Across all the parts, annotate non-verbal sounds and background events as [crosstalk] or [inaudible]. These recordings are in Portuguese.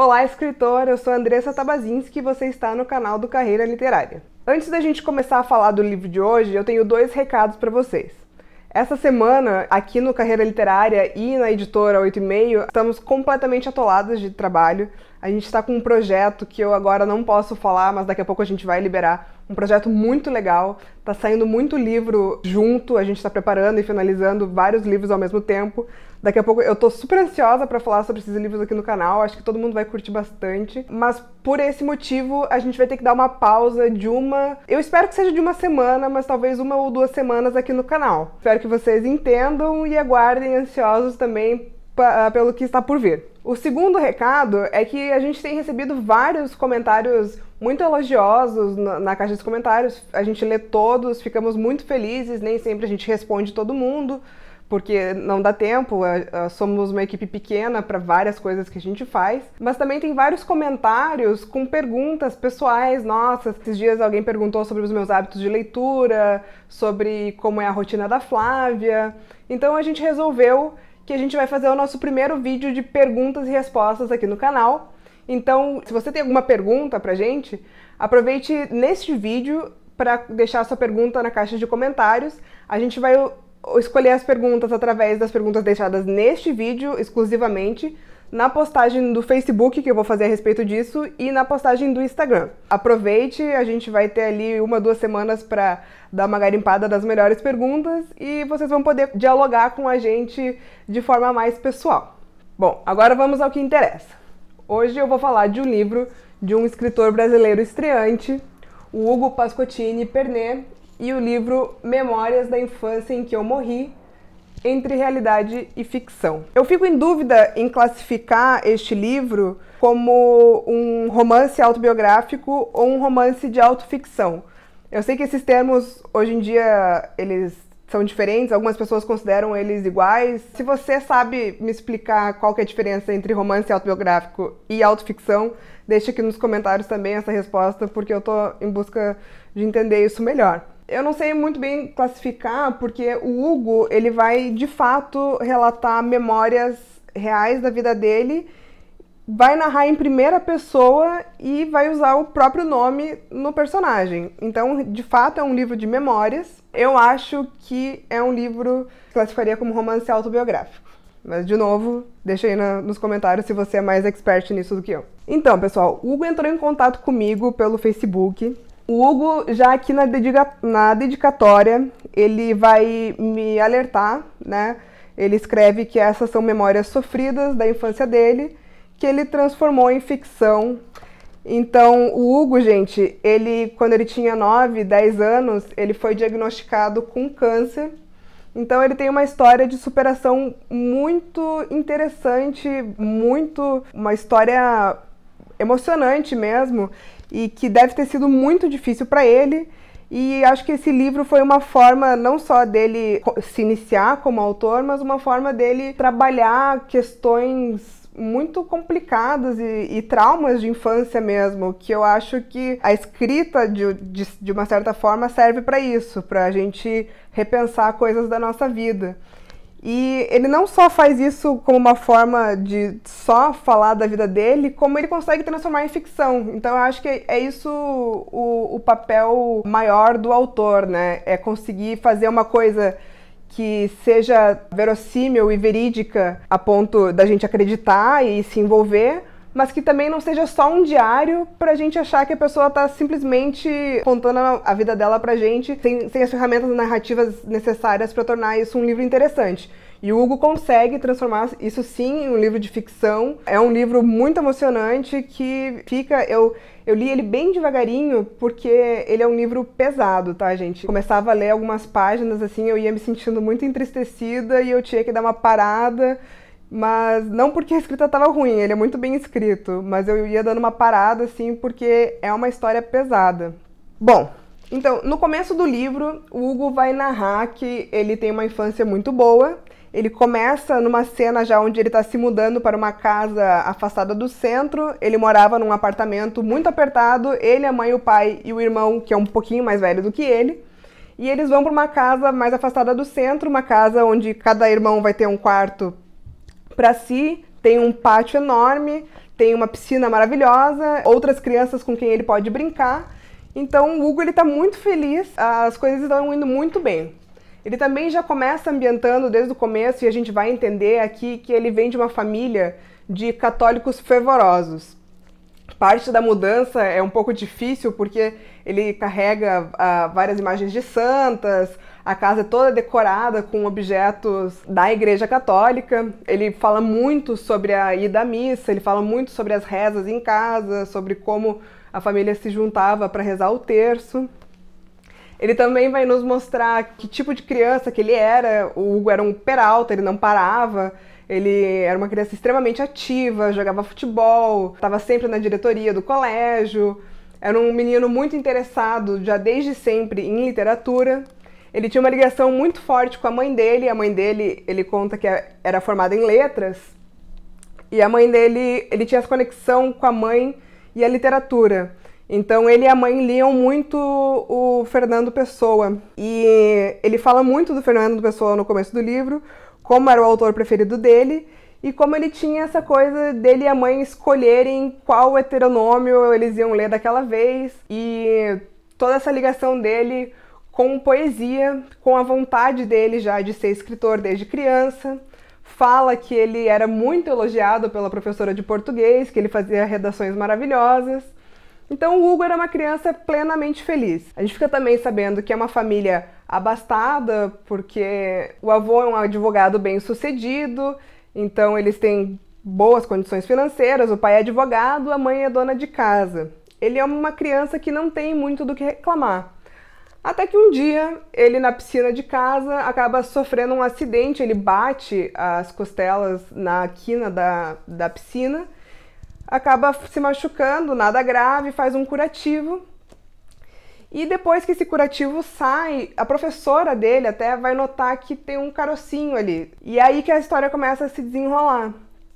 Olá, escritor! Eu sou Andressa Tabazinski e você está no canal do Carreira Literária. Antes da gente começar a falar do livro de hoje, eu tenho dois recados para vocês. Essa semana, aqui no Carreira Literária e na editora 8,5, e meio, estamos completamente atolados de trabalho. A gente está com um projeto que eu agora não posso falar, mas daqui a pouco a gente vai liberar. Um projeto muito legal, tá saindo muito livro junto, a gente está preparando e finalizando vários livros ao mesmo tempo. Daqui a pouco eu tô super ansiosa para falar sobre esses livros aqui no canal, acho que todo mundo vai curtir bastante, mas por esse motivo a gente vai ter que dar uma pausa de uma, eu espero que seja de uma semana, mas talvez uma ou duas semanas aqui no canal. Espero que vocês entendam e aguardem ansiosos também ah, pelo que está por vir. O segundo recado é que a gente tem recebido vários comentários muito elogiosos na, na, caixa dos comentários. A gente lê todos, ficamos muito felizes, nem sempre a gente responde todo mundo porque não dá tempo, é, é, somos uma equipe pequena para várias coisas que a gente faz, mas também tem vários comentários com perguntas pessoais. Nossa, esses dias alguém perguntou sobre os meus hábitos de leitura, sobre como é a rotina da Flávia. Então a gente resolveu que a gente vai fazer o nosso primeiro vídeo de perguntas e respostas aqui no canal. Então, se você tem alguma pergunta pra gente, aproveite neste vídeo para deixar sua pergunta na caixa de comentários. A gente vai escolher as perguntas através das perguntas deixadas neste vídeo exclusivamente, na postagem do Facebook que eu vou fazer a respeito disso e na postagem do Instagram. Aproveite, a gente vai ter ali uma duas semanas para dar uma garimpada das melhores perguntas e vocês vão poder dialogar com a gente de forma mais pessoal. Bom, agora vamos ao que interessa. Hoje eu vou falar de um livro de um escritor brasileiro estreante, o Hugo Pascottini Pernet, e o livro Memórias da Infância em que eu morri, entre realidade e ficção. Eu fico em dúvida em classificar este livro como um romance autobiográfico ou um romance de autoficção. Eu sei que esses termos hoje em dia eles são diferentes, algumas pessoas consideram eles iguais. Se você sabe me explicar qual é a diferença entre romance autobiográfico e autoficção, deixe aqui nos comentários também essa resposta, porque eu estou em busca de entender isso melhor. Eu não sei muito bem classificar, porque o Hugo, ele vai de fato relatar memórias reais da vida dele, vai narrar em primeira pessoa e vai usar o próprio nome no personagem. Então, de fato, é um livro de memórias. Eu acho que é um livro que classificaria como romance autobiográfico. Mas, de novo, deixa aí na, nos comentários se você é mais expert nisso do que eu. Então, pessoal, Hugo entrou em contato comigo pelo Facebook o Hugo, já aqui na, dedica na dedicatória, ele vai me alertar, né? Ele escreve que essas são memórias sofridas da infância dele, que ele transformou em ficção. Então, o Hugo, gente, ele, quando ele tinha 9, 10 anos, ele foi diagnosticado com câncer. Então, ele tem uma história de superação muito interessante, muito. uma história emocionante mesmo e que deve ter sido muito difícil para ele. E acho que esse livro foi uma forma não só dele se iniciar como autor, mas uma forma dele trabalhar questões muito complicadas e, e, traumas de infância mesmo, que eu acho que a escrita, de, de, de uma certa forma, serve para isso, para a gente repensar coisas da nossa vida. E ele não só faz isso como uma forma de só falar da vida dele, como ele consegue transformar em ficção. Então eu acho que é isso o, o papel maior do autor, né? É conseguir fazer uma coisa que seja verossímil e verídica a ponto da gente acreditar e se envolver, mas que também não seja só um diário pra gente achar que a pessoa tá simplesmente contando a vida dela pra gente sem, sem as ferramentas narrativas necessárias para tornar isso um livro interessante. E o Hugo consegue transformar isso sim em um livro de ficção. É um livro muito emocionante que fica. Eu, eu li ele bem devagarinho porque ele é um livro pesado, tá, gente? Começava a ler algumas páginas assim, eu ia me sentindo muito entristecida e eu tinha que dar uma parada mas não porque a escrita estava ruim, ele é muito bem escrito, mas eu ia dando uma parada assim porque é uma história pesada. Bom, então, no começo do livro, o Hugo vai narrar que ele tem uma infância muito boa. Ele começa numa cena já onde ele está se mudando para uma casa afastada do centro. Ele morava num apartamento muito apertado, ele, a mãe, o pai e o irmão, que é um pouquinho mais velho do que ele. E eles vão para uma casa mais afastada do centro, uma casa onde cada irmão vai ter um quarto para si, tem um pátio enorme, tem uma piscina maravilhosa, outras crianças com quem ele pode brincar. Então o Hugo ele está muito feliz, as coisas estão indo muito bem. Ele também já começa ambientando desde o começo e a gente vai entender aqui que ele vem de uma família de católicos fervorosos. Parte da mudança é um pouco difícil porque ele carrega ah, várias imagens de santas, a casa é toda decorada com objetos da Igreja Católica. Ele fala muito sobre a ida à missa, ele fala muito sobre as rezas em casa, sobre como a família se juntava para rezar o terço. Ele também vai nos mostrar que tipo de criança que ele era. O Hugo era um peralta, ele não parava. Ele era uma criança extremamente ativa, jogava futebol, estava sempre na diretoria do colégio. Era um menino muito interessado já desde sempre em literatura. Ele tinha uma ligação muito forte com a mãe dele. A mãe dele, ele conta que é, era formada em letras. E a mãe dele, ele tinha essa conexão com a mãe e a literatura. Então ele e a mãe liam muito o Fernando Pessoa. E ele fala muito do Fernando Pessoa no começo do livro, como era o autor preferido dele e como ele tinha essa coisa dele e a mãe escolherem qual heteronômio eles iam ler daquela vez e toda essa ligação dele com poesia, com a vontade dele já de ser escritor desde criança. Fala que ele era muito elogiado pela professora de português, que ele fazia redações maravilhosas. Então, o Hugo era uma criança plenamente feliz. A gente fica também sabendo que é uma família abastada, porque o avô é um advogado bem sucedido, então eles têm boas condições financeiras, o pai é advogado, a mãe é dona de casa. Ele é uma criança que não tem muito do que reclamar. Até que um dia ele na piscina de casa acaba sofrendo um acidente, ele bate as costelas na quina da, da piscina, acaba se machucando, nada grave, faz um curativo. E depois que esse curativo sai, a professora dele até vai notar que tem um carocinho ali. E é aí que a história começa a se desenrolar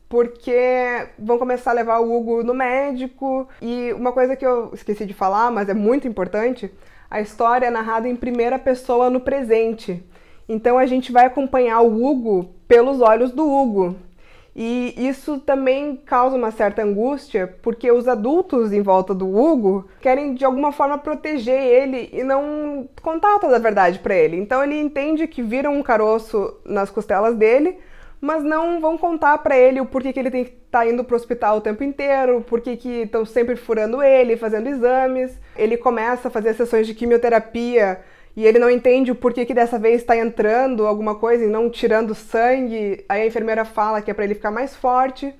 porque vão começar a levar o Hugo no médico. E uma coisa que eu esqueci de falar, mas é muito importante, a história é narrada em primeira pessoa no presente. Então a gente vai acompanhar o Hugo pelos olhos do Hugo. E isso também causa uma certa angústia, porque os adultos em volta do Hugo querem de alguma forma proteger ele e não contar toda a verdade para ele. Então ele entende que viram um caroço nas costelas dele, mas não vão contar para ele o porquê que ele tem que estar tá indo pro hospital o tempo inteiro, porquê que estão sempre furando ele, fazendo exames. Ele começa a fazer sessões de quimioterapia e ele não entende o porquê que dessa vez está entrando alguma coisa e não tirando sangue. Aí a enfermeira fala que é para ele ficar mais forte.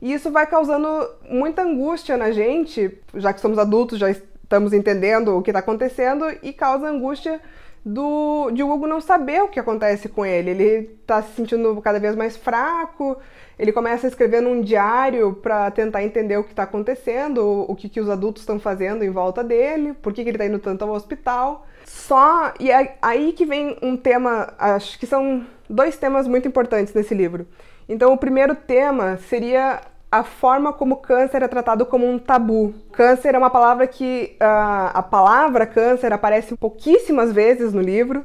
E isso vai causando muita angústia na gente, já que somos adultos, já estamos entendendo o que está acontecendo, e causa angústia do de Hugo não saber o que acontece com ele. Ele está se sentindo cada vez mais fraco. Ele começa a escrever num diário para tentar entender o que está acontecendo, o que, que os adultos estão fazendo em volta dele, por que, que ele está indo tanto ao hospital. Só e é aí que vem um tema, acho que são dois temas muito importantes nesse livro. Então o primeiro tema seria a forma como câncer é tratado como um tabu. Câncer é uma palavra que uh, a palavra câncer aparece pouquíssimas vezes no livro.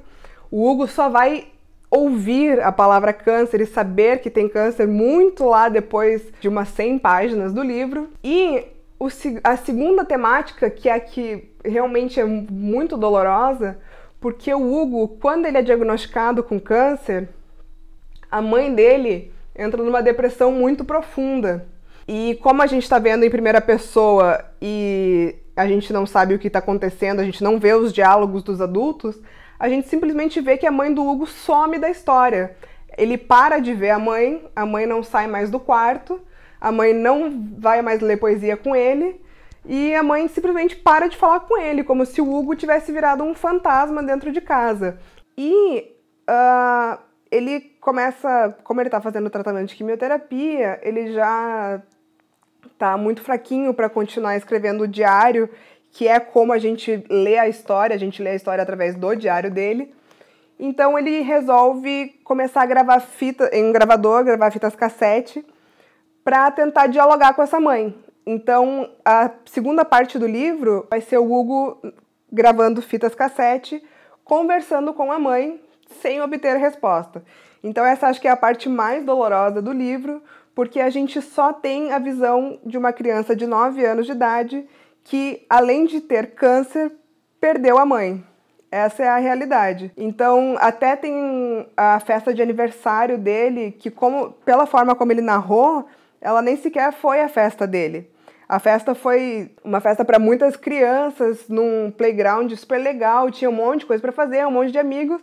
O Hugo só vai ouvir a palavra câncer e saber que tem câncer muito lá depois de umas 100 páginas do livro. E o, a segunda temática, que é a que realmente é muito dolorosa, porque o Hugo, quando ele é diagnosticado com câncer, a mãe dele entra numa depressão muito profunda. E como a gente está vendo em primeira pessoa e a gente não sabe o que está acontecendo, a gente não vê os diálogos dos adultos, a gente simplesmente vê que a mãe do Hugo some da história. Ele para de ver a mãe, a mãe não sai mais do quarto, a mãe não vai mais ler poesia com ele e a mãe simplesmente para de falar com ele, como se o Hugo tivesse virado um fantasma dentro de casa. E uh, ele começa, como ele está fazendo o tratamento de quimioterapia, ele já tá muito fraquinho para continuar escrevendo o diário, que é como a gente lê a história, a gente lê a história através do diário dele. Então ele resolve começar a gravar fita em um gravador, gravar fitas cassete, para tentar dialogar com essa mãe. Então a segunda parte do livro vai ser o Hugo gravando fitas cassete, conversando com a mãe sem obter resposta. Então essa acho que é a parte mais dolorosa do livro, porque a gente só tem a visão de uma criança de 9 anos de idade que, além de ter câncer, perdeu a mãe. Essa é a realidade. Então, até tem a festa de aniversário dele, que como pela forma como ele narrou, ela nem sequer foi a festa dele. A festa foi uma festa para muitas crianças, num playground super legal, tinha um monte de coisa para fazer, um monte de amigos,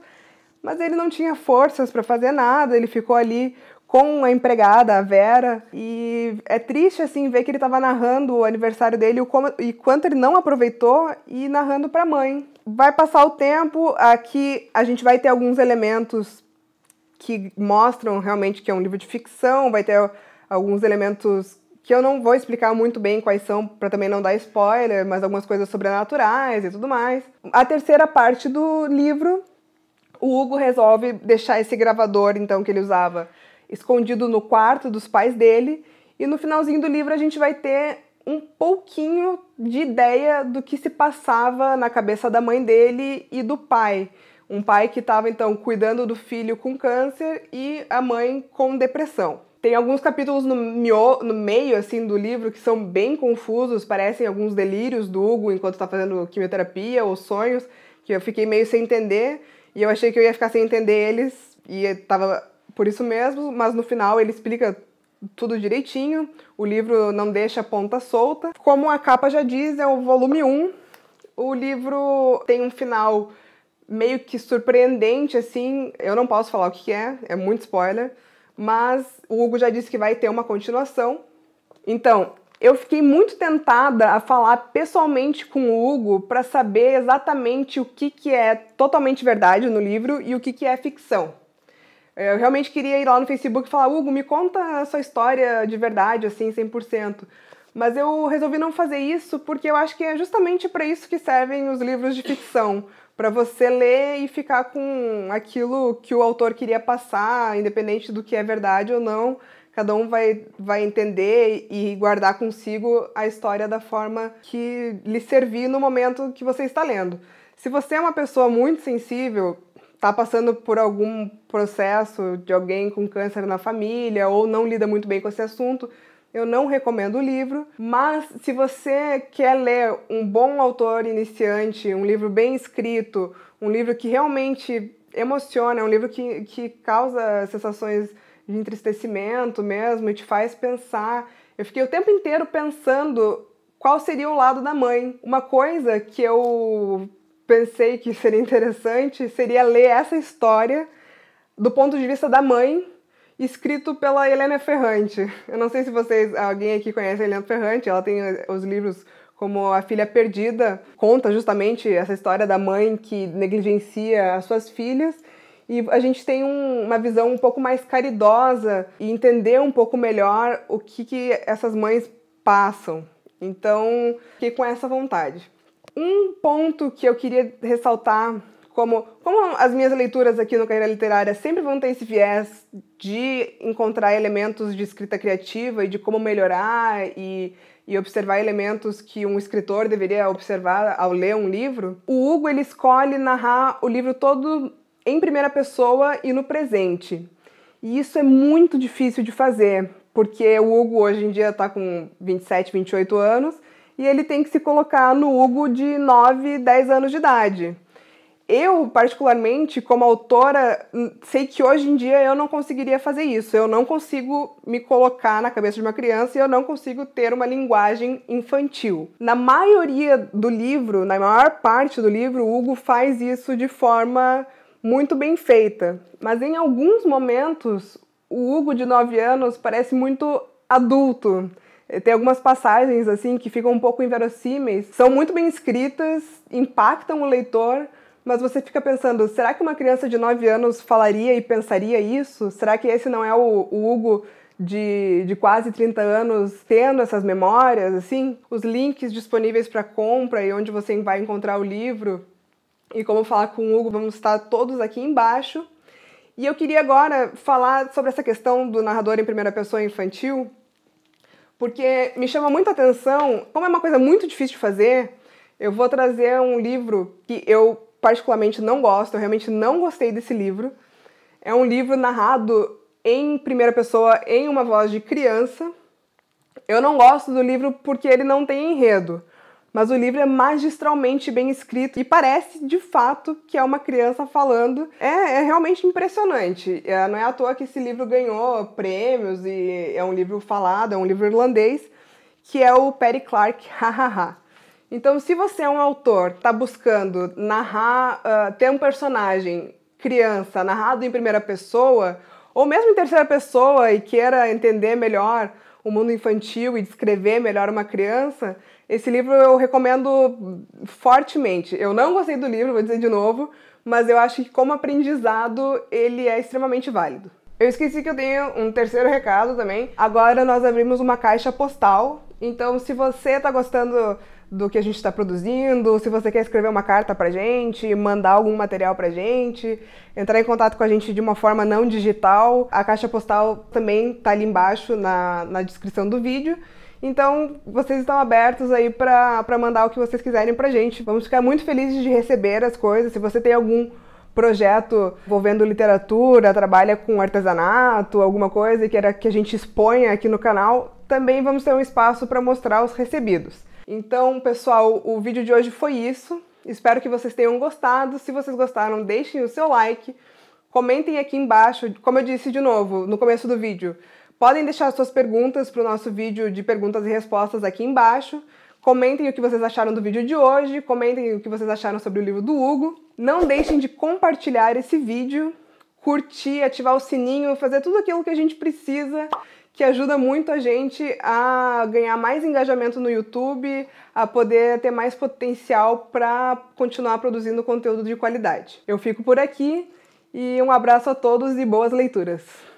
mas ele não tinha forças para fazer nada, ele ficou ali com a empregada, a Vera, e é triste assim ver que ele estava narrando o aniversário dele o como, e quanto ele não aproveitou e narrando para a mãe. Vai passar o tempo, aqui a gente vai ter alguns elementos que mostram realmente que é um livro de ficção, vai ter alguns elementos que eu não vou explicar muito bem quais são, para também não dar spoiler, mas algumas coisas sobrenaturais e tudo mais. A terceira parte do livro, o Hugo resolve deixar esse gravador, então, que ele usava escondido no quarto dos pais dele. E no finalzinho do livro a gente vai ter um pouquinho de ideia do que se passava na cabeça da mãe dele e do pai. Um pai que estava então cuidando do filho com câncer e a mãe com depressão. Tem alguns capítulos no, mio, no meio assim do livro que são bem confusos, parecem alguns delírios do Hugo enquanto está fazendo quimioterapia ou sonhos, que eu fiquei meio sem entender e eu achei que eu ia ficar sem entender eles e estava por isso mesmo, mas no final ele explica tudo direitinho, o livro não deixa ponta solta. Como a capa já diz, é o volume 1. O livro tem um final meio que surpreendente, assim. Eu não posso falar o que é, é muito spoiler. Mas o Hugo já disse que vai ter uma continuação. Então, eu fiquei muito tentada a falar pessoalmente com o Hugo para saber exatamente o que, que é totalmente verdade no livro e o que, que é ficção. Eu realmente queria ir lá no Facebook e falar, Hugo, me conta a sua história de verdade, assim, 100%. Mas eu resolvi não fazer isso porque eu acho que é justamente para isso que servem os livros de ficção, para você ler e ficar com aquilo que o autor queria passar, independente do que é verdade ou não. Cada um vai, vai entender e guardar consigo a história da forma que lhe servir no momento que você está lendo. Se você é uma pessoa muito sensível, está passando por algum processo de alguém com câncer na família ou não lida muito bem com esse assunto, eu não recomendo o livro, mas se você quer ler um bom autor iniciante, um livro bem escrito, um livro que realmente emociona, um livro que, que causa sensações de entristecimento mesmo e te faz pensar. Eu fiquei o tempo inteiro pensando qual seria o lado da mãe. Uma coisa que eu pensei que seria interessante seria ler essa história do ponto de vista da mãe, escrito pela Helena Ferrante. Eu não sei se vocês, alguém aqui conhece a Helena Ferrante, ela tem os livros como A Filha Perdida, conta justamente essa história da mãe que negligencia as suas filhas. E a gente tem um, uma visão um pouco mais caridosa e entender um pouco melhor o que, que essas mães passam. Então, fiquei com essa vontade. Um ponto que eu queria ressaltar, como, como as minhas leituras aqui no Carreira Literária sempre vão ter esse viés de encontrar elementos de escrita criativa e de como melhorar e e observar elementos que um escritor deveria observar ao ler um livro, o Hugo ele escolhe narrar o livro todo em primeira pessoa e no presente. E isso é muito difícil de fazer, porque o Hugo hoje em dia está com 27, 28 anos e ele tem que se colocar no Hugo de 9, 10 anos de idade. Eu, particularmente, como autora, hum, sei que hoje em dia eu não conseguiria fazer isso. Eu não consigo me colocar na cabeça de uma criança e eu não consigo ter uma linguagem infantil. Na maioria do livro, na maior parte do livro, o Hugo faz isso de forma muito bem feita. Mas em alguns momentos, o Hugo de 9 anos parece muito adulto. Eh, tem algumas passagens assim que ficam um pouco inverossímeis, são muito bem escritas, impactam o leitor, mas você fica pensando, será que uma criança de 9 anos falaria e pensaria isso? Será que esse não é o, o Hugo de, de, quase 30 anos tendo essas memórias, assim, os links disponíveis para compra e onde você vai encontrar o livro e como falar com o Hugo, vamos estar todos aqui embaixo. E eu queria agora falar sobre essa questão do narrador em primeira pessoa infantil, porque me chama muita atenção, como é uma coisa muito difícil de fazer, eu vou trazer um livro que eu particularmente não gosto, eu realmente não gostei desse livro. É um livro narrado em primeira pessoa, em uma voz de criança. Eu não gosto do livro porque ele não tem enredo mas o livro é magistralmente bem escrito e parece de fato que é uma criança falando. É, é realmente impressionante. É, não é à toa que esse livro ganhou prêmios e é um livro falado, é um livro irlandês, que é o Perry Clark, hahaha. [laughs] Então, se você é um autor, está buscando narrar, uh, ter um personagem criança narrado em primeira pessoa, ou mesmo em terceira pessoa e queira entender melhor o mundo infantil e descrever melhor uma criança, esse livro eu recomendo fortemente. Eu não gostei do livro, vou dizer de novo, mas eu acho que como aprendizado ele é extremamente válido. Eu esqueci que eu tenho um terceiro recado também. Agora nós abrimos uma caixa postal. Então, se você está gostando do que a gente está produzindo, se você quer escrever uma carta pra gente, mandar algum material pra gente, entrar em contato com a gente de uma forma não digital, a caixa postal também tá ali embaixo na, na descrição do vídeo. Então, vocês estão abertos aí para mandar o que vocês quiserem pra gente. Vamos ficar muito felizes de receber as coisas. Se você tem algum projeto envolvendo literatura, trabalha com artesanato, alguma coisa e queira que a gente exponha aqui no canal, também vamos ter um espaço para mostrar os recebidos. Então, pessoal, o vídeo de hoje foi isso. Espero que vocês tenham gostado. Se vocês gostaram, deixem o seu like. Comentem aqui embaixo, como eu disse de novo no começo do vídeo. Podem deixar suas perguntas para o nosso vídeo de perguntas e respostas aqui embaixo. Comentem o que vocês acharam do vídeo de hoje, comentem o que vocês acharam sobre o livro do Hugo. Não deixem de compartilhar esse vídeo, curtir, ativar o sininho, fazer tudo aquilo que a gente precisa, que ajuda muito a gente a ganhar mais engajamento no YouTube, a poder ter mais potencial para continuar produzindo conteúdo de qualidade. Eu fico por aqui e um abraço a todos e boas leituras!